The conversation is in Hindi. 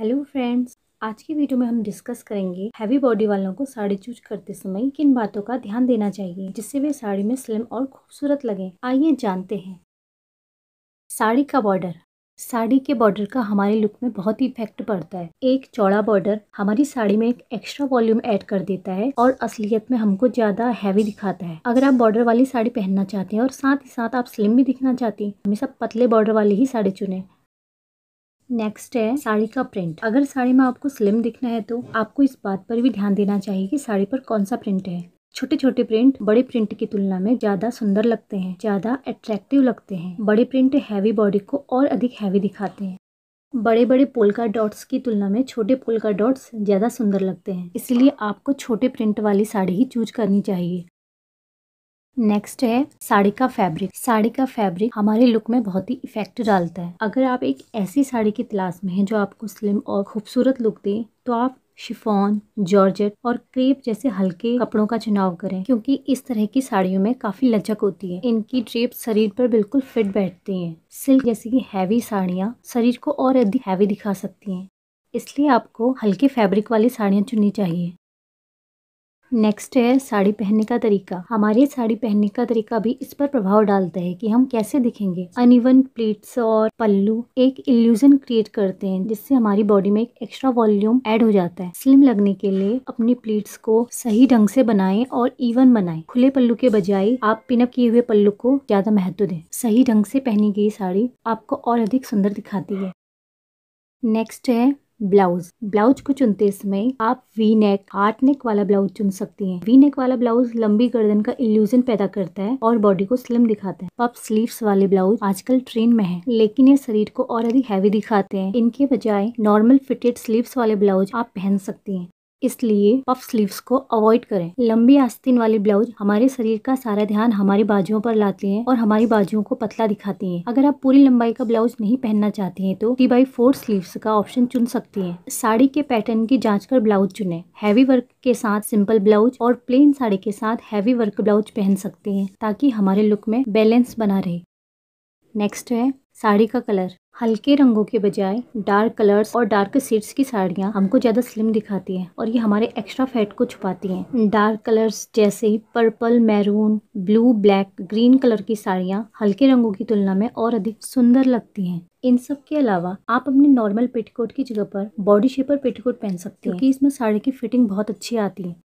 हेलो फ्रेंड्स आज की वीडियो में हम डिस्कस करेंगे हैवी बॉडी वालों को साड़ी चूज करते समय किन बातों का ध्यान देना चाहिए जिससे वे साड़ी में स्लिम और खूबसूरत लगें आइए जानते हैं साड़ी का बॉर्डर साड़ी के बॉर्डर का हमारे लुक में बहुत ही इफेक्ट पड़ता है एक चौड़ा बॉर्डर हमारी साड़ी में एक एक्स्ट्रा वॉल्यूम ऐड कर देता है और असलियत में हमको ज्यादा हैवी दिखाता है अगर आप बॉर्डर वाली साड़ी पहनना चाहते हैं और साथ ही साथ आप स्लिम भी दिखना चाहती हैं हमेशा पतले बॉर्डर वाली ही साड़ी चुने नेक्स्ट है साड़ी का प्रिंट अगर साड़ी में आपको स्लिम दिखना है तो आपको इस बात पर भी ध्यान देना चाहिए कि साड़ी पर कौन सा प्रिंट है छोटे छोटे प्रिंट बड़े प्रिंट की तुलना में ज्यादा सुंदर लगते हैं ज्यादा अट्रैक्टिव लगते हैं बड़े प्रिंट हैवी बॉडी को और अधिक हैवी दिखाते हैं बड़े बड़े पोलका डॉट्स की तुलना में छोटे पोलका डॉट्स ज़्यादा सुंदर लगते हैं इसलिए आपको छोटे प्रिंट वाली साड़ी ही चूज करनी चाहिए नेक्स्ट है साड़ी का फैब्रिक साड़ी का फैब्रिक हमारे लुक में बहुत ही इफेक्ट डालता है अगर आप एक ऐसी साड़ी की तलाश में हैं जो आपको स्लिम और खूबसूरत लुक दे तो आप शिफॉन जॉर्जेट और क्रेप जैसे हल्के कपड़ों का चुनाव करें क्योंकि इस तरह की साड़ियों में काफी लचक होती है इनकी ड्रेप शरीर पर बिल्कुल फिट बैठती है सिल्क जैसी की हैवी साड़ियाँ शरीर को और अधिक हैवी दिखा सकती है इसलिए आपको हल्के फैब्रिक वाली साड़ियाँ चुननी चाहिए नेक्स्ट है साड़ी पहनने का तरीका हमारे साड़ी पहनने का तरीका भी इस पर प्रभाव डालता है कि हम कैसे दिखेंगे अनइवन प्लीट्स और पल्लू एक इल्यूजन क्रिएट करते हैं जिससे हमारी बॉडी में एक एक्स्ट्रा वॉल्यूम ऐड हो जाता है स्लिम लगने के लिए अपनी प्लीट्स को सही ढंग से बनाएं और इवन बनाएं खुले पल्लू के बजाय आप पिनअप किए हुए पल्लू को ज्यादा महत्व दें सही ढंग से पहनी गई साड़ी आपको और अधिक सुंदर दिखाती है नेक्स्ट है ब्लाउज ब्लाउज को चुनते समय आप वी नेक हार्ट नेक वाला ब्लाउज चुन सकती हैं वी नेक वाला ब्लाउज लंबी गर्दन का इल्यूजन पैदा करता है और बॉडी को स्लिम दिखाता है पप स्लीव्स वाले ब्लाउज आजकल ट्रेंड में है लेकिन ये शरीर को और अधिक हैवी दिखाते हैं इनके बजाय नॉर्मल फिटेड स्लीव्स वाले ब्लाउज आप पहन सकती हैं इसलिए पफ स्लीव्स को अवॉइड करें लंबी आस्तीन वाली ब्लाउज हमारे शरीर का सारा ध्यान हमारी बाजुओं पर लाती हैं और हमारी बाजुओं को पतला दिखाती हैं अगर आप पूरी लंबाई का ब्लाउज नहीं पहनना चाहते हैं तो टी बाई फोर स्लीव्स का ऑप्शन चुन सकती हैं साड़ी के पैटर्न की जांच कर ब्लाउज चुने हैवी वर्क के साथ सिंपल ब्लाउज और प्लेन साड़ी के साथ हैवी वर्क ब्लाउज पहन सकते हैं ताकि हमारे लुक में बैलेंस बना रहे नेक्स्ट है साड़ी का कलर हल्के रंगों के बजाय डार्क कलर्स और डार्क सीट्स की साड़ियाँ हमको ज़्यादा स्लिम दिखाती हैं और ये हमारे एक्स्ट्रा फैट को छुपाती हैं डार्क कलर्स जैसे purple maroon blue black green colour की साड़ियाँ हल्के रंगों की तुलना में और अधिक सुंदर लगती हैं इन सब के अलावा आप अपने नॉर्मल पेटीकोट की जगह पर बॉडी शेपर पेटीकोट पहन सकते हैं क्योंकि इसमें साड़ी की फिटिंग बहुत अच्छी आती है